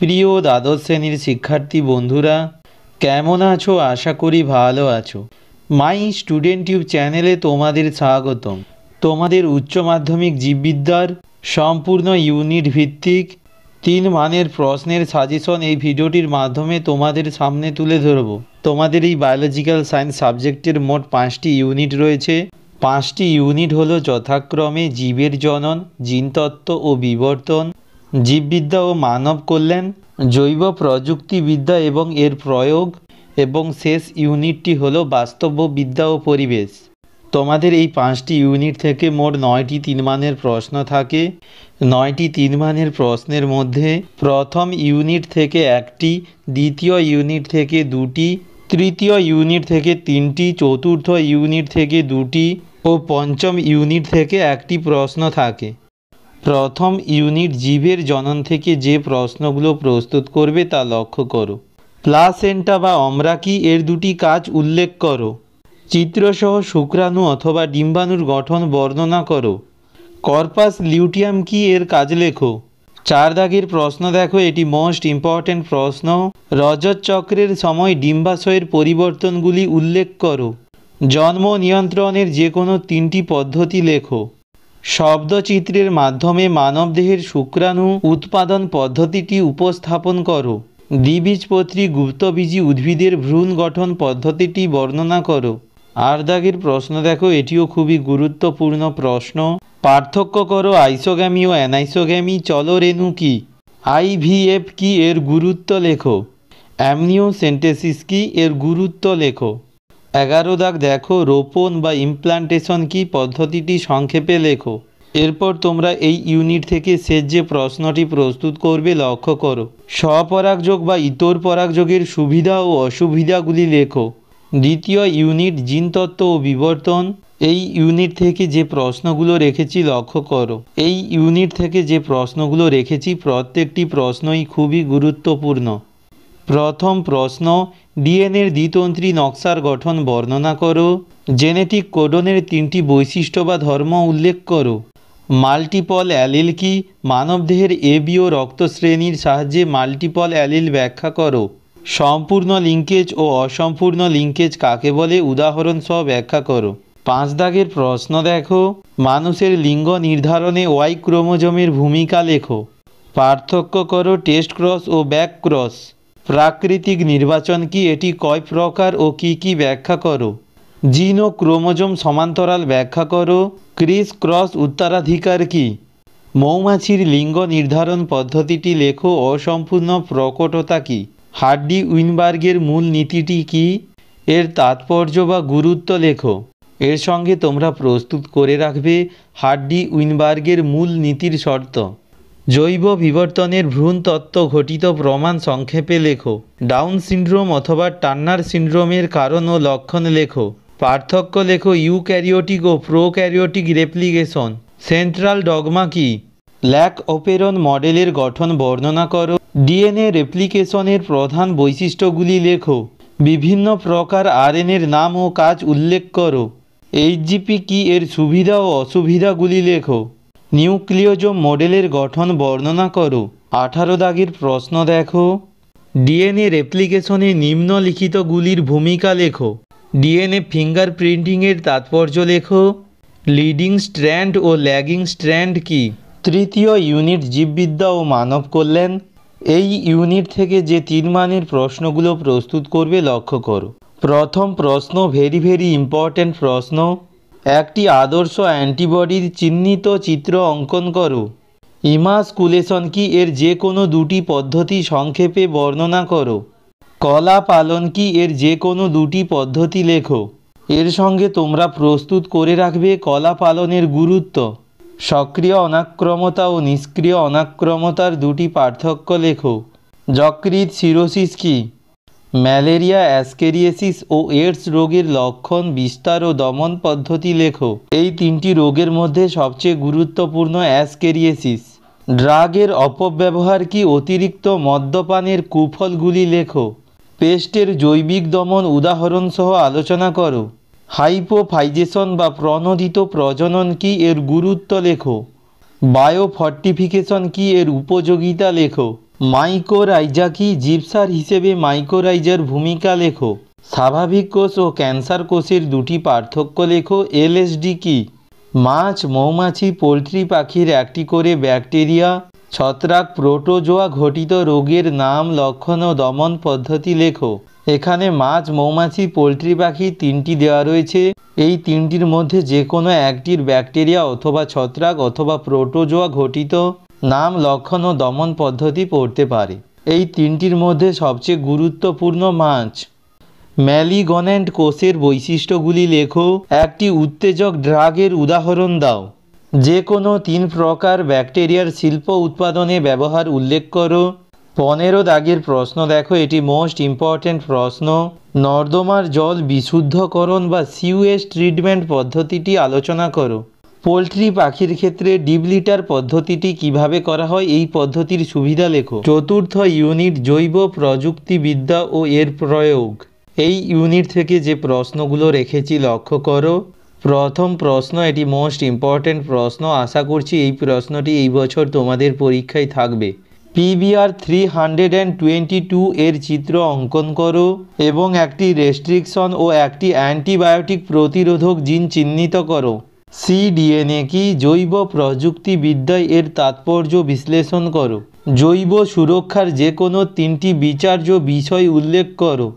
প্রিয় দ্বাদশ শ্রেণীর শিক্ষার্থী বন্ধুরা কেমন আছো আশা করি ভালো আছো মাই স্টুডেন্ট ইউব চ্যানেলে তোমাদের স্বাগতম তোমাদের উচ্চ মাধ্যমিক জীববিদ্যার সম্পূর্ণ ইউনিট ভিত্তিক তিন মানের প্রশ্নের সাজেশন এই ভিডিওটির মাধ্যমে তোমাদের সামনে তুলে ধরব তোমাদের এই বায়োলজিক্যাল সায়েন্স সাবজেক্টের মোট পাঁচটি ইউনিট রয়েছে পাঁচটি ইউনিট হলো যথাক্রমে জীবের জনন জিনতত্ত্ব ও বিবর্তন জীববিদ্যা ও মানব কল্যাণ জৈব প্রযুক্তিবিদ্যা এবং এর প্রয়োগ এবং শেষ ইউনিটটি হল বাস্তববিদ্যা ও পরিবেশ তোমাদের এই পাঁচটি ইউনিট থেকে মোট নয়টি তিন মানের প্রশ্ন থাকে নয়টি তিন মানের প্রশ্নের মধ্যে প্রথম ইউনিট থেকে একটি দ্বিতীয় ইউনিট থেকে দুটি তৃতীয় ইউনিট থেকে তিনটি চতুর্থ ইউনিট থেকে দুটি ও পঞ্চম ইউনিট থেকে একটি প্রশ্ন থাকে প্রথম ইউনিট জীবের জনন থেকে যে প্রশ্নগুলো প্রস্তুত করবে তা লক্ষ্য করো প্লাসেন্টা বা অমরাকি এর দুটি কাজ উল্লেখ করো চিত্রসহ শুক্রাণু অথবা ডিম্বাণুর গঠন বর্ণনা করো কর্পাস লিউটিয়াম কি এর কাজ লেখো চার দাগের প্রশ্ন দেখো এটি মোস্ট ইম্পর্ট্যান্ট প্রশ্ন রজত চক্রের সময় ডিম্বাশয়ের পরিবর্তনগুলি উল্লেখ করো জন্ম নিয়ন্ত্রণের যে কোনো তিনটি পদ্ধতি লেখো শব্দচিত্রের মাধ্যমে মানবদেহের শুক্রাণু উৎপাদন পদ্ধতিটি উপস্থাপন করো দ্বিবীজপত্রী গুপ্তবীজী উদ্ভিদের ভ্রূণ গঠন পদ্ধতিটি বর্ণনা করো আর দাগের প্রশ্ন দেখো এটিও খুবই গুরুত্বপূর্ণ প্রশ্ন পার্থক্য করো আইসোগ্যামি ও অ্যানাইসোগ্যামি চলরেণু কি আইভিএফ কি এর গুরুত্ব লেখো অ্যামনিও সেন্টেসিস কি এর গুরুত্ব লেখো এগারো দাগ দেখো রোপণ বা ইমপ্লান্টেশন কি পদ্ধতিটি সংক্ষেপে লেখো এরপর তোমরা এই ইউনিট থেকে শেষ যে প্রশ্নটি প্রস্তুত করবে লক্ষ্য করো স্বপরাগযোগ বা ইতর পরাগযোগের সুবিধা ও অসুবিধাগুলি লেখো দ্বিতীয় ইউনিট জিনতত্ত্ব ও বিবর্তন এই ইউনিট থেকে যে প্রশ্নগুলো রেখেছি লক্ষ্য করো এই ইউনিট থেকে যে প্রশ্নগুলো রেখেছি প্রত্যেকটি প্রশ্নই খুবই গুরুত্বপূর্ণ প্রথম প্রশ্ন ডিএনএর দ্বিতন্ত্রী নকশার গঠন বর্ণনা করো জেনেটিক কোডনের তিনটি বৈশিষ্ট্য বা ধর্ম উল্লেখ করো মাল্টিপল অ্যালিল কি মানবদেহের এবিও ও রক্তশ্রেণীর সাহায্যে মাল্টিপল অ্যালিল ব্যাখ্যা করো সম্পূর্ণ লিঙ্কেজ ও অসম্পূর্ণ লিঙ্কেজ কাকে বলে উদাহরণ সহ ব্যাখ্যা করো পাঁচ দাগের প্রশ্ন দেখো মানুষের লিঙ্গ নির্ধারণে ওয়াই ক্রোমোজোমের ভূমিকা লেখো পার্থক্য করো টেস্ট ক্রস ও ব্যাক ক্রস প্রাকৃতিক নির্বাচন কি এটি কয় প্রকার ও কি কি ব্যাখ্যা করো জিন ও ক্রোমোজোম সমান্তরাল ব্যাখ্যা করো ক্রিস ক্রস উত্তরাধিকার কি মৌমাছির লিঙ্গ নির্ধারণ পদ্ধতিটি লেখো অসম্পূর্ণ প্রকটতা কি হার্ডি উইনবার্গের মূল নীতিটি কি এর তাৎপর্য বা গুরুত্ব লেখো এর সঙ্গে তোমরা প্রস্তুত করে রাখবে হার্ডি উইনবার্গের মূল নীতির শর্ত জৈব বিবর্তনের ভ্রূণতত্ত্ব ঘটিত প্রমাণ সংক্ষেপে লেখো ডাউন সিন্ড্রোম অথবা টান্নার সিন্ড্রোমের কারণ ও লক্ষণ লেখো পার্থক্য লেখো ইউক্যারিওটিক ও প্রোক্যারিওটিক রেপ্লিকেশন সেন্ট্রাল ডগমা কি ল্যাক ওপেরন মডেলের গঠন বর্ণনা করো ডিএনএ রেপ্লিকেশনের প্রধান বৈশিষ্ট্যগুলি লেখো বিভিন্ন প্রকার আরএনএর নাম ও কাজ উল্লেখ করো এইচজিপি কি এর সুবিধা ও অসুবিধাগুলি লেখো নিউক্লিয়জ মডেলের গঠন বর্ণনা করো আঠারো দাগের প্রশ্ন দেখো ডিএনএ রেপ্লিকেশনে নিম্নলিখিতগুলির ভূমিকা লেখো ডিএনএ ফিঙ্গার প্রিন্টিংয়ের তাৎপর্য লেখো লিডিং স্ট্র্যান্ড ও ল্যাগিং স্ট্র্যান্ড কি তৃতীয় ইউনিট জীববিদ্যা ও মানব কল্যাণ এই ইউনিট থেকে যে তিন মানের প্রশ্নগুলো প্রস্তুত করবে লক্ষ্য করো প্রথম প্রশ্ন ভেরি ভেরি ইম্পর্ট্যান্ট প্রশ্ন একটি আদর্শ অ্যান্টিবডির চিহ্নিত চিত্র অঙ্কন করো ইমাসকুলেশন কি এর যে কোনো দুটি পদ্ধতি সংক্ষেপে বর্ণনা করো কলা পালন কি এর যে কোনো দুটি পদ্ধতি লেখো এর সঙ্গে তোমরা প্রস্তুত করে রাখবে কলা পালনের গুরুত্ব সক্রিয় অনাক্রমতা ও নিষ্ক্রিয় অনাক্রমতার দুটি পার্থক্য লেখো যকৃত সিরোসিস কী ম্যালেরিয়া অ্যাসকেরিয়েসিস ও এডস রোগের লক্ষণ বিস্তার ও দমন পদ্ধতি লেখো এই তিনটি রোগের মধ্যে সবচেয়ে গুরুত্বপূর্ণ অ্যাসকেরিয়েসিস ড্রাগের অপব্যবহার কি অতিরিক্ত মদ্যপানের কুফলগুলি লেখো পেস্টের জৈবিক দমন উদাহরণসহ আলোচনা করো হাইপোফাইজেশন বা প্রণোদিত প্রজনন কি এর গুরুত্ব লেখো বায়োফর্টিফিকেশন কি এর উপযোগিতা লেখো মাইকোরাইজা কি জীবসার হিসেবে মাইকোরাইজার ভূমিকা লেখো স্বাভাবিক কোষ ও ক্যান্সার কোষের দুটি পার্থক্য লেখো এলএসডি কি মাছ মৌমাছি পোলট্রি পাখির একটি করে ব্যাকটেরিয়া ছত্রাক প্রোটোজোয়া ঘটিত রোগের নাম লক্ষণ ও দমন পদ্ধতি লেখো এখানে মাছ মৌমাছি পোলট্রি পাখি তিনটি দেওয়া রয়েছে এই তিনটির মধ্যে যে কোনো একটির ব্যাকটেরিয়া অথবা ছত্রাক অথবা প্রোটোজোয়া ঘটিত নাম লক্ষণ ও দমন পদ্ধতি পড়তে পারে এই তিনটির মধ্যে সবচেয়ে গুরুত্বপূর্ণ মাছ ম্যালিগনেন্ট কোষের বৈশিষ্ট্যগুলি লেখো একটি উত্তেজক ড্রাগের উদাহরণ দাও যে কোনো তিন প্রকার ব্যাকটেরিয়ার শিল্প উৎপাদনে ব্যবহার উল্লেখ করো পনেরো দাগের প্রশ্ন দেখো এটি মোস্ট ইম্পর্ট্যান্ট প্রশ্ন নর্দমার জল বিশুদ্ধকরণ বা সিউএস ট্রিটমেন্ট পদ্ধতিটি আলোচনা করো পোলট্রি পাখির ক্ষেত্রে ডিবলিটার পদ্ধতিটি কিভাবে করা হয় এই পদ্ধতির সুবিধা লেখো চতুর্থ ইউনিট জৈব প্রযুক্তিবিদ্যা ও এর প্রয়োগ এই ইউনিট থেকে যে প্রশ্নগুলো রেখেছি লক্ষ্য করো প্রথম প্রশ্ন এটি মোস্ট ইম্পর্ট্যান্ট প্রশ্ন আশা করছি এই প্রশ্নটি এই বছর তোমাদের পরীক্ষায় থাকবে PBR three hundred and twenty two এর চিত্র অঙ্কন করো এবং একটি রেস্ট্রিকশন ও একটি অ্যান্টিবায়োটিক প্রতিরোধক জিন চিহ্নিত করো সিডিএনএ কি জৈব প্রযুক্তিবিদ্যায় এর তাৎপর্য বিশ্লেষণ করো জৈব সুরক্ষার যে কোনো তিনটি বিচার্য বিষয় উল্লেখ করো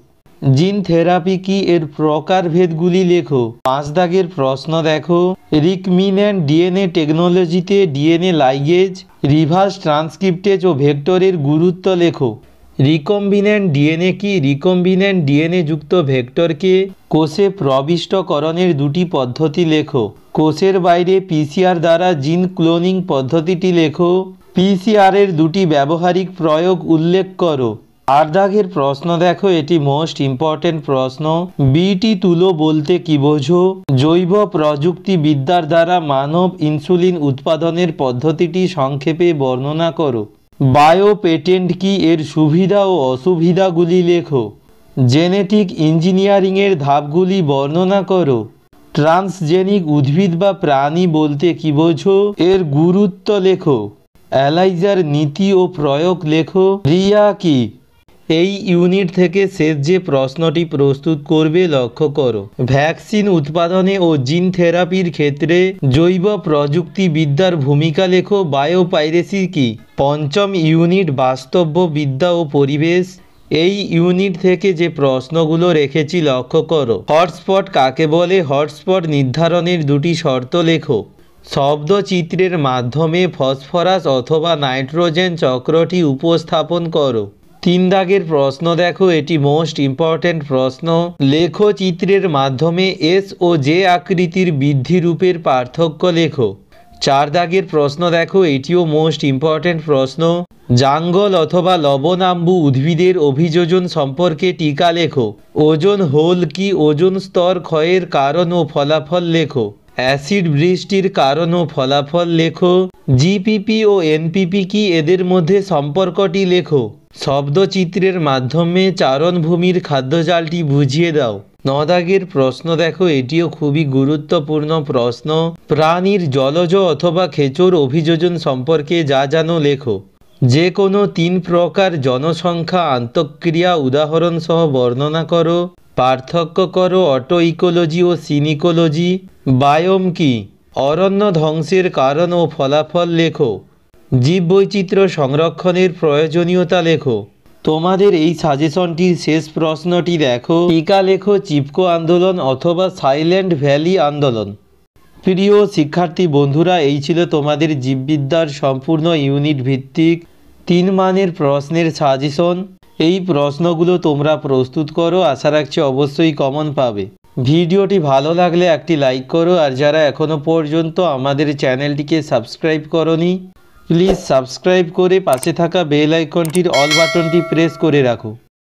জিন থেরাপি কি এর প্রকারভেদগুলি লেখো পাঁচ দাগের প্রশ্ন দেখো রিকমিন্যান্ট ডিএনএ টেকনোলজিতে ডিএনএ লাইগেজ রিভার্স ট্রান্সক্রিপ্টেজ ও ভেক্টরের গুরুত্ব লেখো রিকম্বিনেন্ট ডিএনএ কি রিকম্বিনেন্ট ডিএনএ যুক্ত ভেক্টরকে কোষে প্রবিষ্টকরণের দুটি পদ্ধতি লেখো কোষের বাইরে পিসিআর দ্বারা জিন ক্লোনিং পদ্ধতিটি লেখো পিসিআরের দুটি ব্যবহারিক প্রয়োগ উল্লেখ করো আর প্রশ্ন দেখো এটি মোস্ট ইম্পর্টেন্ট প্রশ্ন বিটি তুলো বলতে কি বোঝো জৈব প্রযুক্তি বিদ্যার দ্বারা মানব ইনসুলিন উৎপাদনের পদ্ধতিটি সংক্ষেপে বর্ণনা করো বায়ো পেটেন্ট কি এর সুবিধা ও অসুবিধাগুলি লেখো জেনেটিক ইঞ্জিনিয়ারিংয়ের ধাপগুলি বর্ণনা করো ট্রান্সজেনিক উদ্ভিদ বা প্রাণী বলতে কি বোঝো এর গুরুত্ব লেখো অ্যালাইজার নীতি ও প্রয়োগ লেখো রিয়া কি এই ইউনিট থেকে শেষ যে প্রশ্নটি প্রস্তুত করবে লক্ষ্য করো ভ্যাকসিন উৎপাদনে ও জিন থেরাপির ক্ষেত্রে জৈব প্রযুক্তিবিদ্যার ভূমিকা লেখো বায়োপাইরেসি কি পঞ্চম ইউনিট বিদ্যা ও পরিবেশ এই ইউনিট থেকে যে প্রশ্নগুলো রেখেছি লক্ষ্য করো হটস্পট কাকে বলে হটস্পট নির্ধারণের দুটি শর্ত লেখো শব্দচিত্রের মাধ্যমে ফসফরাস অথবা নাইট্রোজেন চক্রটি উপস্থাপন করো তিন দাগের প্রশ্ন দেখো এটি মোস্ট ইম্পর্ট্যান্ট প্রশ্ন লেখো চিত্রের মাধ্যমে এস ও জে আকৃতির বৃদ্ধি রূপের পার্থক্য লেখো চার দাগের প্রশ্ন দেখো এটিও মোস্ট ইম্পর্ট্যান্ট প্রশ্ন জাঙ্গল অথবা লবণাম্বু উদ্ভিদের অভিযোজন সম্পর্কে টিকা লেখো ওজন হোল কি ওজন স্তর ক্ষয়ের কারণ ও ফলাফল লেখো অ্যাসিড বৃষ্টির কারণ ও ফলাফল লেখো জিপিপি ও এনপিপি কি এদের মধ্যে সম্পর্কটি লেখো শব্দচিত্রের মাধ্যমে চারণভূমির খাদ্যজালটি বুঝিয়ে দাও নদাগের প্রশ্ন দেখো এটিও খুবই গুরুত্বপূর্ণ প্রশ্ন প্রাণীর জলজ অথবা খেচোর অভিযোজন সম্পর্কে যা জানো লেখো যে কোনো তিন প্রকার জনসংখ্যা আন্তঃক্রিয়া সহ বর্ণনা করো পার্থক্য করো অটো ইকোলজি ও সিনিকোলজি বায়োম কি অরণ্য ধ্বংসের কারণ ও ফলাফল লেখো জীববৈচিত্র্য সংরক্ষণের প্রয়োজনীয়তা লেখো তোমাদের এই সাজেশনটির শেষ প্রশ্নটি দেখো টিকা লেখো চিপকো আন্দোলন অথবা সাইলেন্ট ভ্যালি আন্দোলন প্রিয় শিক্ষার্থী বন্ধুরা এই ছিল তোমাদের জীববিদ্যার সম্পূর্ণ ইউনিট ভিত্তিক তিন মানের প্রশ্নের সাজেশন এই প্রশ্নগুলো তোমরা প্রস্তুত করো আশা রাখছি অবশ্যই কমন পাবে ভিডিওটি ভালো লাগলে একটি লাইক করো আর যারা এখনও পর্যন্ত আমাদের চ্যানেলটিকে সাবস্ক্রাইব করনি প্লিজ সাবস্ক্রাইব করে পাশে থাকা বেল আইকনটির অল বাটনটি প্রেস করে রাখো